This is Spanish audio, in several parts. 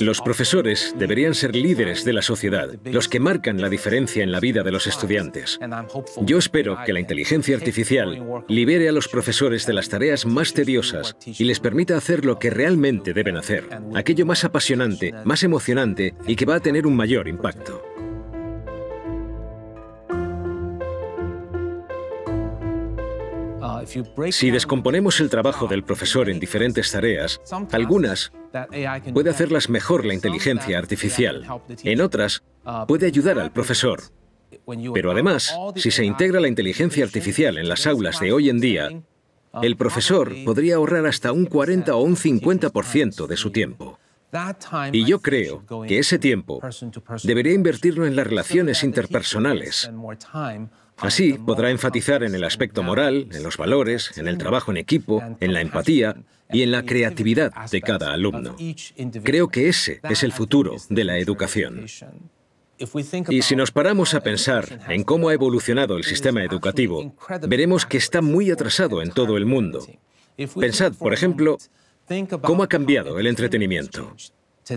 Los profesores deberían ser líderes de la sociedad, los que marcan la diferencia en la vida de los estudiantes. Yo espero que la inteligencia artificial libere a los profesores de las tareas más tediosas y les permita hacer lo que realmente deben hacer, aquello más apasionante, más emocionante y que va a tener un mayor impacto. Si descomponemos el trabajo del profesor en diferentes tareas, algunas puede hacerlas mejor la inteligencia artificial, en otras puede ayudar al profesor. Pero además, si se integra la inteligencia artificial en las aulas de hoy en día, el profesor podría ahorrar hasta un 40 o un 50% de su tiempo. Y yo creo que ese tiempo debería invertirlo en las relaciones interpersonales Así podrá enfatizar en el aspecto moral, en los valores, en el trabajo en equipo, en la empatía y en la creatividad de cada alumno. Creo que ese es el futuro de la educación. Y si nos paramos a pensar en cómo ha evolucionado el sistema educativo, veremos que está muy atrasado en todo el mundo. Pensad, por ejemplo, cómo ha cambiado el entretenimiento.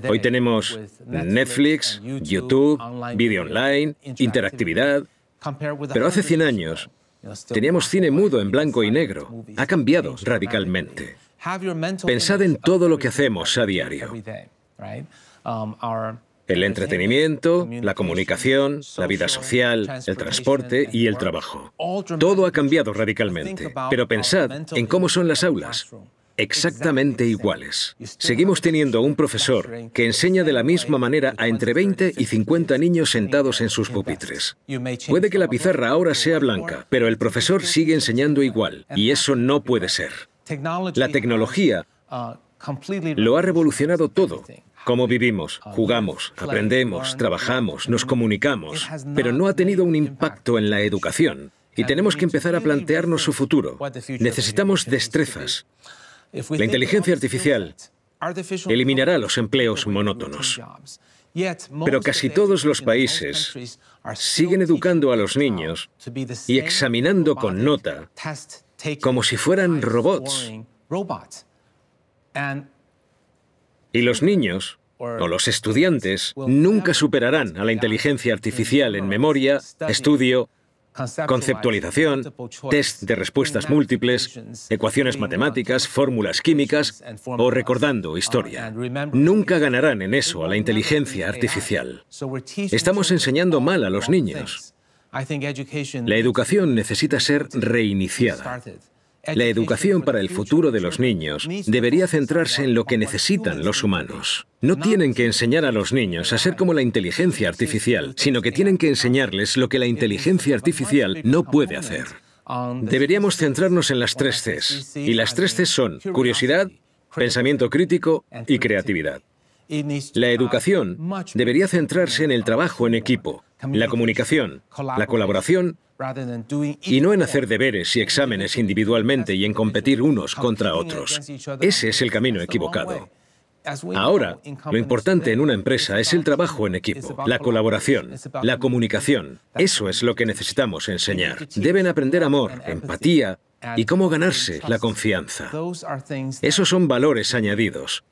Hoy tenemos Netflix, YouTube, video online, interactividad, pero hace 100 años teníamos cine mudo en blanco y negro. Ha cambiado radicalmente. Pensad en todo lo que hacemos a diario. Um, el entretenimiento, la comunicación, la vida social, el transporte y el trabajo. Todo ha cambiado radicalmente. Pero pensad en cómo son las aulas exactamente iguales. Seguimos teniendo a un profesor que enseña de la misma manera a entre 20 y 50 niños sentados en sus pupitres. Puede que la pizarra ahora sea blanca, pero el profesor sigue enseñando igual, y eso no puede ser. La tecnología uh, lo ha revolucionado todo. Cómo vivimos, uh, jugamos, aprendemos, trabajamos, nos comunicamos, pero no ha tenido un impacto en la educación y tenemos que empezar a plantearnos su futuro. Necesitamos destrezas. La inteligencia artificial eliminará los empleos monótonos. Pero casi todos los países siguen educando a los niños y examinando con nota como si fueran robots. Y los niños o los estudiantes nunca superarán a la inteligencia artificial en memoria, estudio conceptualización, test de respuestas múltiples, ecuaciones matemáticas, fórmulas químicas o recordando historia. Nunca ganarán en eso a la inteligencia artificial. Estamos enseñando mal a los niños. La educación necesita ser reiniciada. La educación para el futuro de los niños debería centrarse en lo que necesitan los humanos. No tienen que enseñar a los niños a ser como la inteligencia artificial, sino que tienen que enseñarles lo que la inteligencia artificial no puede hacer. Deberíamos centrarnos en las tres Cs, y las tres Cs son curiosidad, pensamiento crítico y creatividad. La educación debería centrarse en el trabajo en equipo, la comunicación, la colaboración y no en hacer deberes y exámenes individualmente y en competir unos contra otros. Ese es el camino equivocado. Ahora, lo importante en una empresa es el trabajo en equipo, la colaboración, la comunicación. Eso es lo que necesitamos enseñar. Deben aprender amor, empatía y cómo ganarse la confianza. Esos son valores añadidos.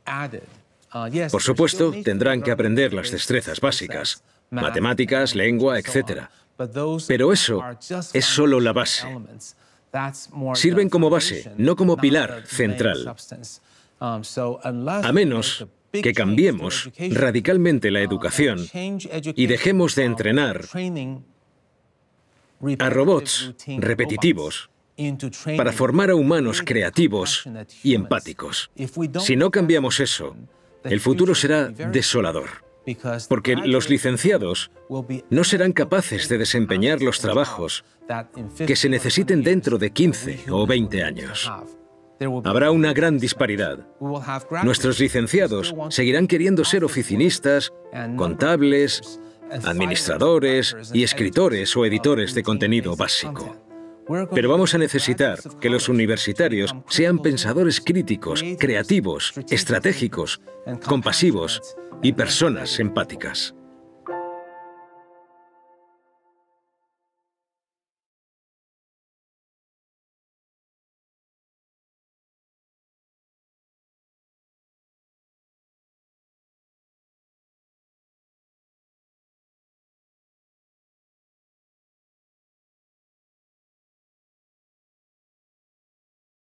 Uh, Por supuesto, tendrán que aprender las destrezas básicas, matemáticas, lengua, etc. Pero eso es solo la base. Sirven como base, no como pilar central. Um, a menos que cambiemos radicalmente la um, educación y dejemos de um, entrenar a robots repetitivos para formar a humanos creativos y empáticos. Si no cambiamos eso, el futuro será desolador porque los licenciados no serán capaces de desempeñar los trabajos que se necesiten dentro de 15 o 20 años. Habrá una gran disparidad. Nuestros licenciados seguirán queriendo ser oficinistas, contables, administradores y escritores o editores de contenido básico. Pero vamos a necesitar que los universitarios sean pensadores críticos, creativos, estratégicos, compasivos y personas empáticas.